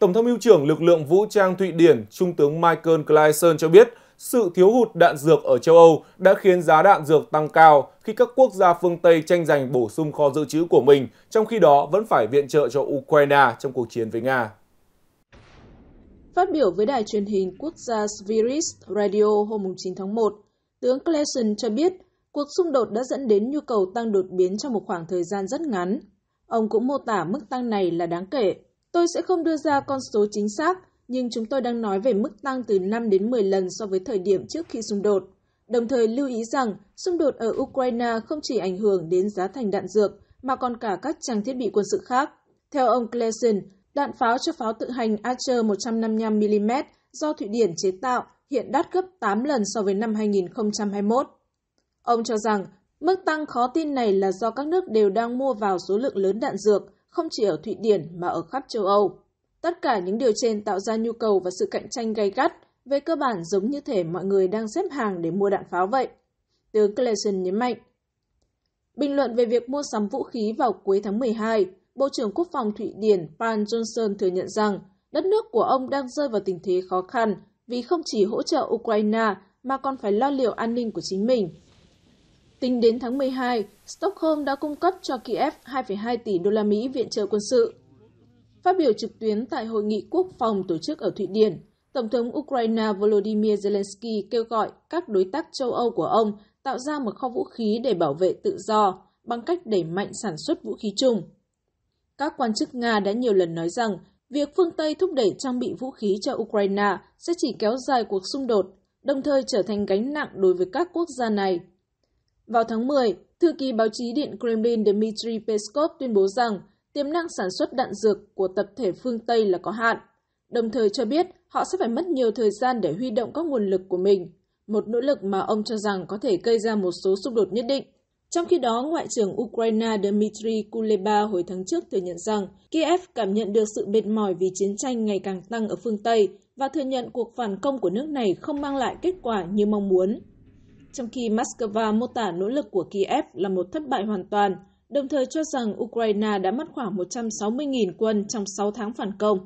Tổng tham mưu trưởng lực lượng vũ trang Thụy Điển, Trung tướng Michael Kleisen cho biết, sự thiếu hụt đạn dược ở châu Âu đã khiến giá đạn dược tăng cao khi các quốc gia phương Tây tranh giành bổ sung kho dự trữ của mình, trong khi đó vẫn phải viện trợ cho Ukraine trong cuộc chiến với Nga. Phát biểu với đài truyền hình quốc gia Sviris Radio hôm 9 tháng 1, tướng Clayson cho biết cuộc xung đột đã dẫn đến nhu cầu tăng đột biến trong một khoảng thời gian rất ngắn. Ông cũng mô tả mức tăng này là đáng kể Tôi sẽ không đưa ra con số chính xác, nhưng chúng tôi đang nói về mức tăng từ 5 đến 10 lần so với thời điểm trước khi xung đột. Đồng thời lưu ý rằng xung đột ở Ukraine không chỉ ảnh hưởng đến giá thành đạn dược mà còn cả các trang thiết bị quân sự khác. Theo ông Clason, đạn pháo cho pháo tự hành Archer 155mm do Thụy Điển chế tạo hiện đắt gấp 8 lần so với năm 2021. Ông cho rằng mức tăng khó tin này là do các nước đều đang mua vào số lượng lớn đạn dược, không chỉ ở Thụy Điển mà ở khắp châu Âu. Tất cả những điều trên tạo ra nhu cầu và sự cạnh tranh gay gắt, về cơ bản giống như thể mọi người đang xếp hàng để mua đạn pháo vậy. Tướng Clayson nhấn mạnh. Bình luận về việc mua sắm vũ khí vào cuối tháng 12, Bộ trưởng Quốc phòng Thụy Điển Pan Johnson thừa nhận rằng đất nước của ông đang rơi vào tình thế khó khăn vì không chỉ hỗ trợ Ukraine mà còn phải lo liệu an ninh của chính mình Tính đến tháng 12, Stockholm đã cung cấp cho Kiev 2,2 tỷ đô la Mỹ viện trợ quân sự. Phát biểu trực tuyến tại hội nghị quốc phòng tổ chức ở Thụy Điển, Tổng thống Ukraine Volodymyr Zelensky kêu gọi các đối tác châu Âu của ông tạo ra một kho vũ khí để bảo vệ tự do bằng cách đẩy mạnh sản xuất vũ khí chung. Các quan chức Nga đã nhiều lần nói rằng việc phương Tây thúc đẩy trang bị vũ khí cho Ukraine sẽ chỉ kéo dài cuộc xung đột, đồng thời trở thành gánh nặng đối với các quốc gia này vào tháng 10, thư ký báo chí Điện Kremlin Dmitry Peskov tuyên bố rằng tiềm năng sản xuất đạn dược của tập thể phương Tây là có hạn, đồng thời cho biết họ sẽ phải mất nhiều thời gian để huy động các nguồn lực của mình, một nỗ lực mà ông cho rằng có thể gây ra một số xung đột nhất định. Trong khi đó, Ngoại trưởng Ukraine Dmitry Kuleba hồi tháng trước thừa nhận rằng Kiev cảm nhận được sự mệt mỏi vì chiến tranh ngày càng tăng ở phương Tây và thừa nhận cuộc phản công của nước này không mang lại kết quả như mong muốn trong khi Moscow mô tả nỗ lực của Kiev là một thất bại hoàn toàn, đồng thời cho rằng Ukraine đã mất khoảng 160.000 quân trong 6 tháng phản công.